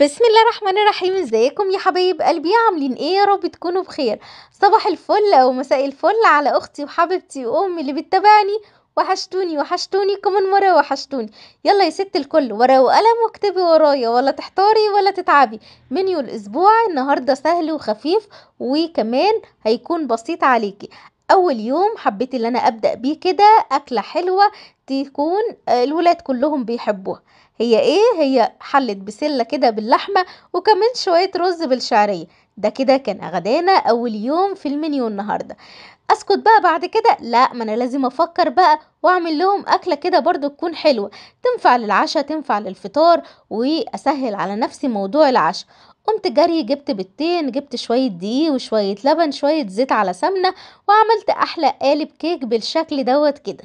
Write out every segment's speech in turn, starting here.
بسم الله الرحمن الرحيم ازيكم يا حبايب قلبي عاملين ايه يا رب تكونوا بخير صباح الفل او مساء الفل على اختي وحبيبتي وامي اللي بتتابعني وحشتوني وحشتوني كمان مرة وحشتوني يلا يا ست الكل ورقة وقلم واكتبي ورايا ولا تحتاري ولا تتعبي منيو الأسبوع النهاردة سهل وخفيف وكمان هيكون بسيط عليكي اول يوم حبيت اللي انا ابدا بيه كده اكله حلوه تكون آه، الولاد كلهم بيحبوها هي ايه هي حلت بسله كده باللحمه وكمان شويه رز بالشعريه ده كده كان غدانا اول يوم في المنيو النهارده اسكت بقى بعد كده لا ما انا لازم افكر بقى واعمل لهم اكله كده برضو تكون حلوه تنفع للعشاء تنفع للفطار واسهل على نفسي موضوع العشاء قمت جري جبت بيضتين جبت شوية دقيق وشوية لبن شوية زيت على سمنة وعملت أحلى قالب كيك بالشكل دوت كده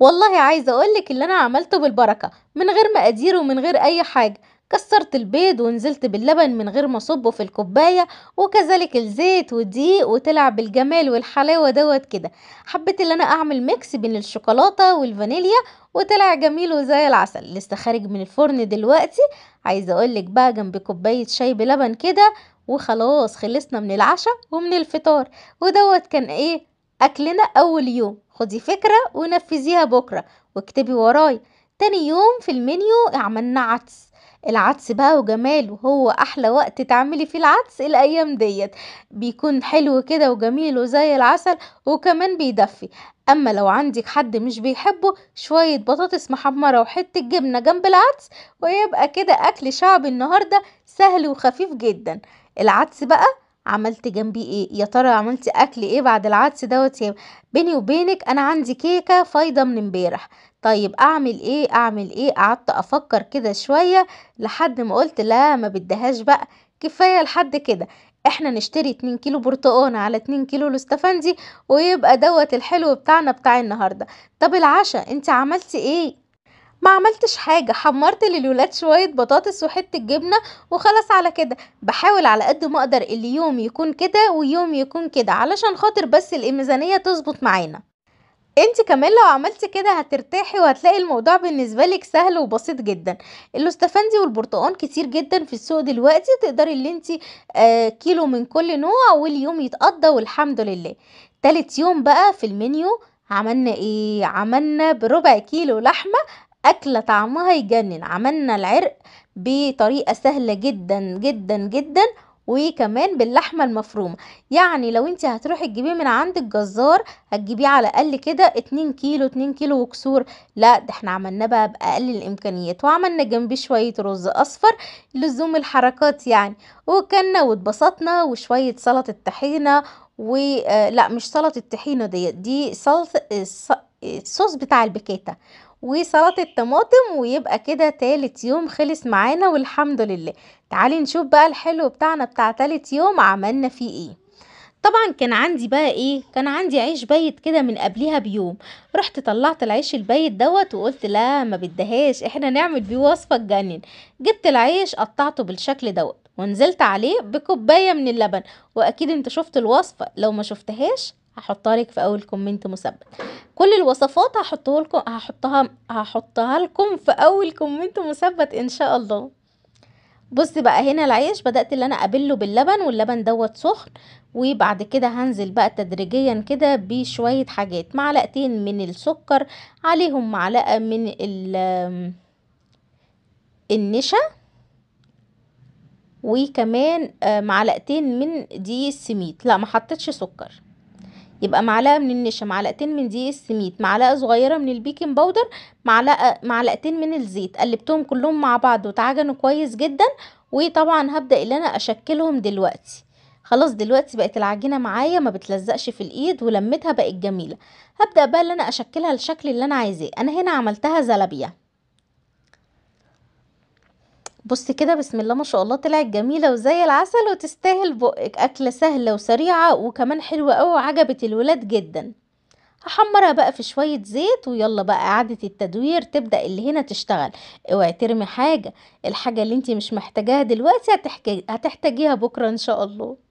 والله عايزة أقولك اللي أنا عملته بالبركة من غير مقادير ومن غير أي حاجة كسرت البيض ونزلت باللبن من غير ما اصبه في الكوبايه وكذلك الزيت والدقيق وطلع بالجمال والحلاوه دوت كده حبيت ان انا اعمل ميكس بين الشوكولاته والفانيليا وطلع جميل وزي العسل لسه خارج من الفرن دلوقتي عايزه اقولك بقى جنب كوبايه شاي بلبن كده وخلاص خلصنا من العشاء ومن الفطار ودوت كان ايه اكلنا اول يوم خدي فكره ونفذيها بكره واكتبي وراي تاني يوم في المنيو عملنا عدس العدس بقى وجماله هو احلى وقت تعملي فيه العدس الايام ديت بيكون حلو كده وجميل وزي العسل وكمان بيدفي اما لو عندك حد مش بيحبه شوية بطاطس محمرة وحتة جبنة جنب العدس ويبقى كده اكل شعب النهاردة سهل وخفيف جدا العدس بقى عملت جنبي ايه يا ترى عملت اكل ايه بعد العدس دوت يا بيني وبينك انا عندي كيكه فايضه من امبارح طيب اعمل ايه اعمل ايه قعدت افكر كده شويه لحد ما قلت لا ما بدهاش بقى كفايه لحد كده احنا نشتري 2 كيلو برتقان على 2 كيلو الاستفندي ويبقى دوت الحلو بتاعنا بتاع النهارده طب العشاء انت عملتي ايه ما عملتش حاجة حمرت للولاد شوية بطاطس وحتة جبنة وخلاص على كده بحاول على قد ما اقدر اليوم يكون كده ويوم يكون كده علشان خاطر بس الميزانية تظبط معانا انت كمان لو عملتي كده هترتاحي وهتلاقي الموضوع بالنسبه لك سهل وبسيط جدا الاستفندي والبرتقان كتير جدا في السوق دلوقتي تقدري اللي انت آه، كيلو من كل نوع واليوم يتقضى والحمد لله تالت يوم بقى في المنيو عملنا ايه عملنا بربع كيلو لحمه أكلة طعمها يجنن عملنا العرق بطريقة سهلة جدا جدا جدا وكمان باللحمة المفرومة يعني لو انت هتروحي تجيبيه من عند الجزار هتجيبيه على الاقل كده اتنين كيلو اتنين كيلو وكسور لا ده احنا عملناه بقى باقل الامكانيات وعملنا جنبيه شوية رز اصفر لزوم الحركات يعني وكلنا واتبسطنا وشوية سلطة الطحينة و آه، لا مش سلطة الطحينة ديت دي, دي آه، آه، الصوص بتاع البكاتة وسلطة طماطم ويبقى كده تالت يوم خلص معانا والحمد لله تعالي نشوف بقى الحلو بتاعنا بتاع تالت يوم عملنا فيه ايه طبعا كان عندي بقى ايه كان عندي عيش بايت كده من قبلها بيوم رحت طلعت العيش البايت دوت وقلت لا ما بدهاش احنا نعمل بيه وصفه تجنن جبت العيش قطعته بالشكل دوت ونزلت عليه بكوبايه من اللبن واكيد انت شفت الوصفه لو ما شفتهاش هحطها لك في اول كومنت مثبت كل الوصفات هحطه لكم هحطها هحطها لكم في اول كومنت مثبت ان شاء الله بص بقى هنا العيش بدأت اللي انا ابله باللبن واللبن دوت سخن وبعد كده هنزل بقى تدريجيا كده بشوية حاجات معلقتين من السكر عليهم معلقة من النشا وكمان آه، معلقتين من دي السميد لا ما حطيتش سكر يبقى معلقه من النشا معلقتين من دقيق السميد معلقه صغيره من البيكنج باودر معلقه معلقتين من الزيت قلبتهم كلهم مع بعض واتعجنوا كويس جدا وطبعا هبدا ان انا اشكلهم دلوقتي خلاص دلوقتي بقت العجينه معايا ما بتلزقش في الايد ولمتها بقت جميله هبدا بقى ان انا اشكلها الشكل اللي انا عايزاه انا هنا عملتها زلابيه بص كده بسم الله ما شاء الله طلعت جميلة وزي العسل وتستاهل بقك أكلة سهلة وسريعة وكمان حلوة أوي وعجبت الولاد جدا هحمرها بقى في شوية زيت ويلا بقى إعادة التدوير تبدأ اللي هنا تشتغل اوعي ترمي حاجة الحاجة اللي انت مش محتاجاها دلوقتي هتحتاجيها بكرة إن شاء الله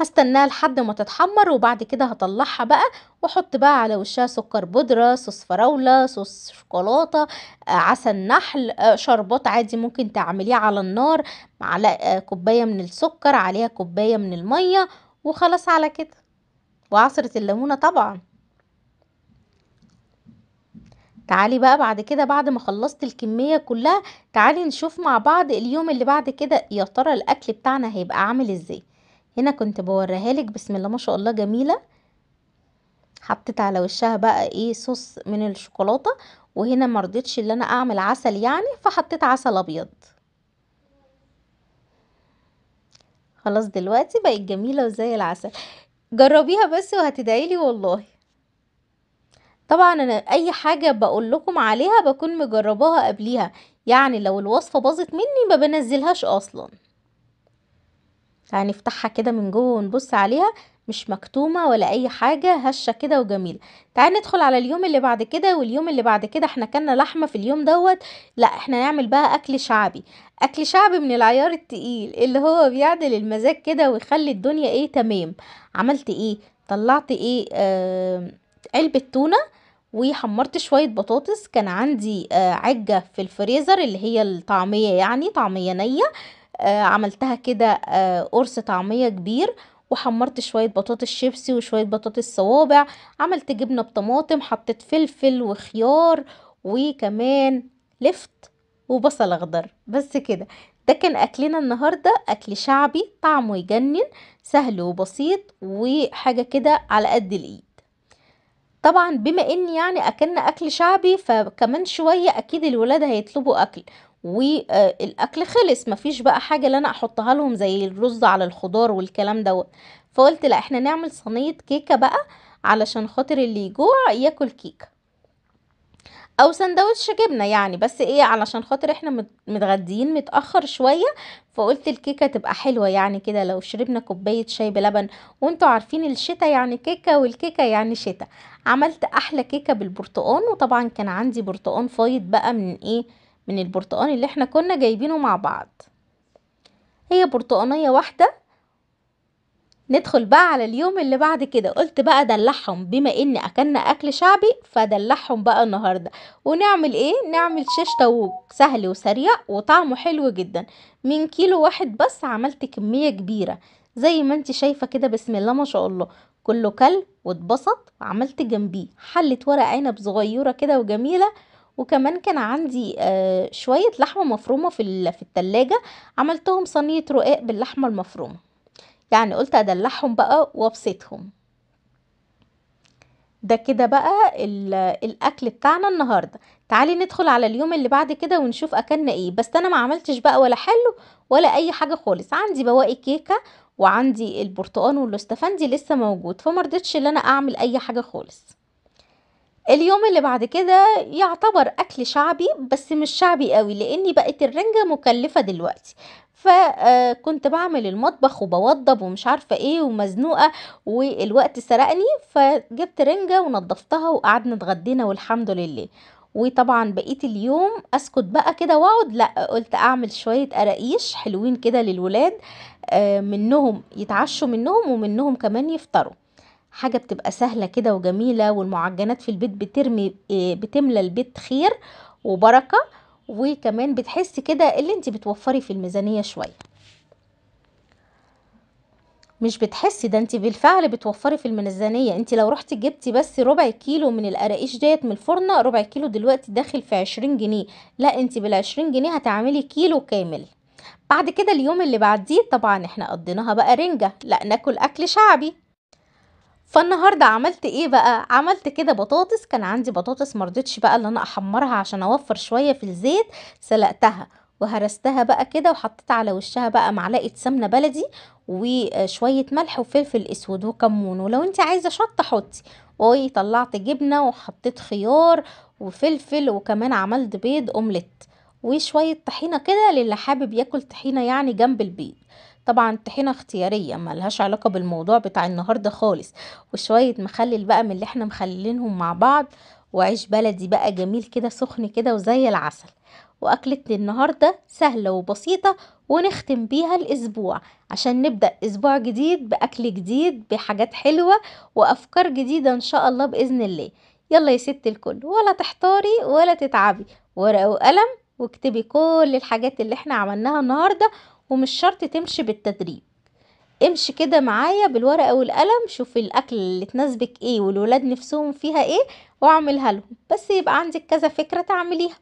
هستناها لحد ما تتحمر وبعد كده هطلعها بقى واحط بقى على وشها سكر بودرة صوص فراولة صوص شوكولاتة آه، عسل نحل آه، شربات عادي ممكن تعمليه على النار معلقة آه، كوباية من السكر عليها كوباية من المية وخلاص على كده وعصرة الليمونة طبعا تعالي بقى بعد كده بعد ما خلصت الكمية كلها تعالي نشوف مع بعض اليوم اللي بعد كده يا ترى الاكل بتاعنا هيبقى عامل ازاي هنا كنت بوريها لك بسم الله ما شاء الله جميله حطيت على وشها بقى ايه صوص من الشوكولاته وهنا مرضتش ان انا اعمل عسل يعني فحطيت عسل ابيض خلاص دلوقتي بقت جميله وزي العسل جربيها بس وهتدعيلي والله طبعا انا اي حاجه بقول لكم عليها بكون مجرباها قبليها يعني لو الوصفه باظت مني ما بنزلهاش اصلا هنفتحها كده من جوه ونبص عليها مش مكتومة ولا أي حاجة هشة كده وجميلة تعال ندخل على اليوم اللي بعد كده واليوم اللي بعد كده احنا كنا لحمة في اليوم دوت لا احنا نعمل بقى أكل شعبي أكل شعبي من العيار التقيل اللي هو بيعدل المزاج كده ويخلي الدنيا ايه تمام عملت ايه طلعت ايه آه علبة تونة وحمرت شوية بطاطس كان عندي آه عجة في الفريزر اللي هي الطعمية يعني طعمية نية آه، عملتها كده آه، قرص طعمية كبير وحمرت شوية بطاطس شيبسي وشوية بطاطس صوابع عملت جبنة بطماطم حطيت فلفل وخيار وكمان لفت وبصل اخضر بس كده ده كان اكلنا النهاردة اكل شعبي طعمه يجنن سهل وبسيط وحاجة كده على قد الايد طبعا بما ان يعني اكلنا اكل شعبي فكمان شوية اكيد الولاد هيطلبوا اكل والاكل خلص مفيش بقى حاجه اللي انا احطها لهم زي الرز على الخضار والكلام دوت فقلت لا احنا نعمل صينيه كيكه بقى علشان خاطر اللي يجوع ياكل كيكه او سندوتش جبنه يعني بس ايه علشان خاطر احنا متغديين متاخر شويه فقلت الكيكه تبقى حلوه يعني كده لو شربنا كوبايه شاي بلبن وانتوا عارفين الشتا يعني كيكه والكيكه يعني شتا عملت احلى كيكه بالبرتقال وطبعا كان عندي برتقال فايض بقى من ايه من البرتقان اللي احنا كنا جايبينه مع بعض هي برتقانية واحدة ندخل بقى على اليوم اللي بعد كده قلت بقى دلعهم بما ان اكلنا اكل شعبي فدلعهم بقى النهارده ونعمل ايه نعمل شيش طاووق سهل وسريع وطعمه حلو جدا من كيلو واحد بس عملت كميه كبيره زي ما انت شايفه كده بسم الله ما شاء الله كله كل واتبسط وعملت جنبيه حله ورق عنب صغيره كده وجميله وكمان كان عندي آه، شوية لحمة مفرومة في في التلاجة عملتهم صينية رقاق باللحمة المفرومة يعني قلت ادلعهم بقى وابسطهم ده كده بقى الاكل بتاعنا النهارده تعالي ندخل على اليوم اللي بعد كده ونشوف اكلنا ايه بس انا ما عملتش بقى ولا حلو ولا اي حاجه خالص عندي بواقي كيكه وعندي البرتقان والاستفندي لسه موجود فمرضتش ان انا اعمل اي حاجه خالص اليوم اللي بعد كده يعتبر اكل شعبي بس مش شعبي قوي لاني بقت الرنجة مكلفة دلوقتي فكنت آه، بعمل المطبخ وبوضب ومش عارفه ايه ومزنوقه والوقت سرقني فجبت رنجه ونضفتها وقعدنا اتغدينا والحمد لله وطبعا بقيت اليوم اسكت بقى كده واقعد لا قلت اعمل شويه قراقيش حلوين كده للولاد آه، منهم يتعشوا منهم ومنهم كمان يفطروا حاجة بتبقى سهلة كده وجميلة والمعجنات في البيت بترمي آه، بتملى البيت خير وبركة وكمان بتحسي كده اللي انت بتوفري في الميزانية شوية مش بتحسي ده انت بالفعل بتوفري في الميزانيه انت لو رحتي جبتي بس ربع كيلو من القراقيش ديت من الفرن ربع كيلو دلوقتي داخل في عشرين جنيه لا انت بالعشرين جنيه هتعملي كيلو كامل بعد كده اليوم اللي بعديه طبعا احنا قضيناها بقى رنجه لا ناكل اكل شعبي فالنهارده عملت ايه بقى عملت كده بطاطس كان عندي بطاطس مرضتش بقى اللي انا احمرها عشان اوفر شويه في الزيت سلقتها وهرستها بقى كده وحطيت على وشها بقى معلقه سمنه بلدي وشويه ملح وفلفل اسود وكمون ولو انت عايزه شطه حطي وطلعت جبنه وحطيت خيار وفلفل وكمان عملت بيض اومليت وشويه طحينه كده للي حابب ياكل طحينه يعني جنب البيض طبعا طحينه اختياريه ملهاش علاقه بالموضوع بتاع النهارده خالص وشويه مخلل بقى من اللي احنا مخللينهم مع بعض وعيش بلدي بقى جميل كده سخن كده وزي العسل واكلة النهاردة سهلة وبسيطة ونختم بيها الاسبوع عشان نبدأ اسبوع جديد باكل جديد بحاجات حلوة وافكار جديدة ان شاء الله باذن الله يلا يا ست الكل ولا تحتاري ولا تتعبي ورقة وقلم واكتبي كل الحاجات اللي احنا عملناها النهارده ومش شرط تمشي بالتدريج امشي كده معايا بالورقة والقلم شوف الأكل اللي تناسبك ايه والولاد نفسهم فيها ايه واعملها لهم بس يبقى عندك كذا فكرة تعمليها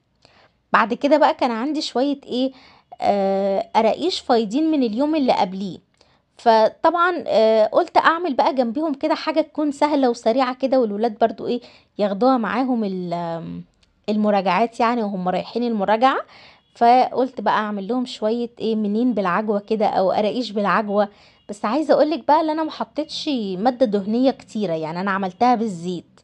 بعد كده بقى كان عندي شوية ايه آه قراقيش فايضين من اليوم اللي قبليه فطبعا آه قلت اعمل بقى جنبيهم كده حاجة تكون سهلة وسريعة كده والولاد برضو ايه ياخدوها معاهم المراجعات يعني وهم رايحين المراجعة فقلت بقى اعمل لهم شويه ايه منين بالعجوه كده او قراقيش بالعجوه بس عايزه اقولك بقى ان انا ما حطيتش ماده دهنيه كتيره يعني انا عملتها بالزيت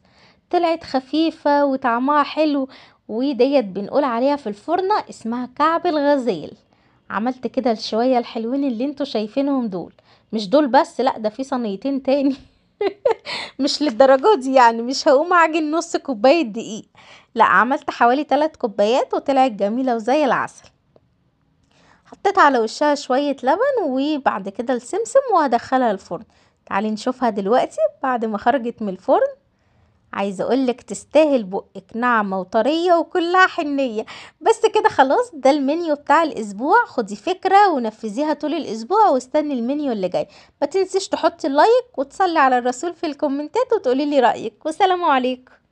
طلعت خفيفه وطعمها حلو وديت بنقول عليها في الفرنه اسمها كعب الغزال عملت كده الشويه الحلوين اللي انتوا شايفينهم دول مش دول بس لا ده في صينيتين تاني مش للدرجه دي يعني مش هقوم اعجن نص كوبايه دقيق لا عملت حوالي 3 كوبايات وطلعت جميلة وزي العسل حطيت على وشها شوية لبن وبعد كده السمسم وهدخلها الفرن تعالي نشوفها دلوقتي بعد ما خرجت من الفرن عايزه اقولك تستاهل بقك ناعمه وطريه وكلها حنيه بس كده خلاص ده المنيو بتاع الاسبوع خدي فكره ونفذيها طول الاسبوع واستني المنيو اللي جاي ما تنسيش تحطي اللايك وتصلي على الرسول في الكومنتات وتقولي لي رايك والسلام عليكم